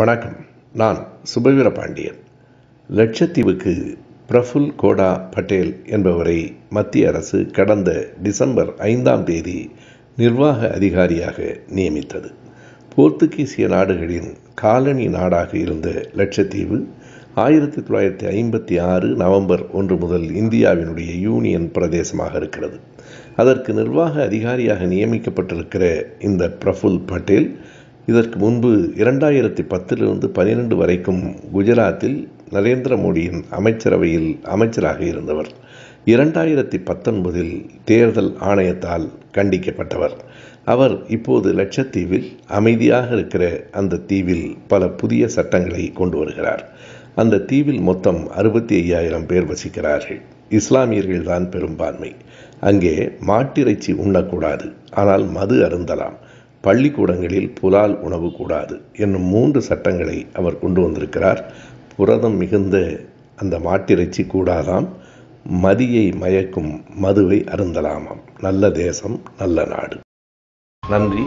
வணக்கம் நான் சுபவீர பாண்டியன் லட்சத்தீவுக்கு பிரஃபுல் கோடா பட்டேல் என்பவரை மத்திய அரசு கடந்த டிசம்பர் ஐந்தாம் தேதி நிர்வாக அதிகாரியாக நியமித்தது போர்த்துகீசிய நாடுகளின் காலனி நாடாக இருந்த லட்சத்தீவு ஆயிரத்தி தொள்ளாயிரத்தி ஐம்பத்தி ஆறு நவம்பர் ஒன்று முதல் இந்தியாவினுடைய யூனியன் பிரதேசமாக இருக்கிறது அதற்கு நிர்வாக அதிகாரியாக நியமிக்கப்பட்டிருக்கிற இந்த பிரஃபுல் பட்டேல் இதற்கு முன்பு இரண்டாயிரத்தி பத்திலிருந்து பனிரெண்டு வரைக்கும் குஜராத்தில் நரேந்திர மோடியின் அமைச்சரவையில் அமைச்சராக இருந்தவர் இரண்டாயிரத்தி பத்தொன்பதில் தேர்தல் ஆணையத்தால் கண்டிக்கப்பட்டவர் அவர் இப்போது லட்சத்தீவில் அமைதியாக இருக்கிற அந்த தீவில் பல புதிய சட்டங்களை கொண்டு வருகிறார் அந்த தீவில் மொத்தம் அறுபத்தி ஐயாயிரம் பேர் வசிக்கிறார்கள் இஸ்லாமியர்கள்தான் பெரும்பான்மை அங்கே மாட்டிறைச்சி உண்ணக்கூடாது ஆனால் மது அருந்தலாம் பள்ளிக்கூடங்களில் புலால் உணவு கூடாது என்னும் மூன்று சட்டங்களை அவர் கொண்டு வந்திருக்கிறார் புரதம் மிகுந்த அந்த மாட்டிறைச்சி கூடாதாம் மதியை மயக்கும் மதுவை அருந்தலாமாம் நல்ல தேசம் நல்ல நாடு நன்றி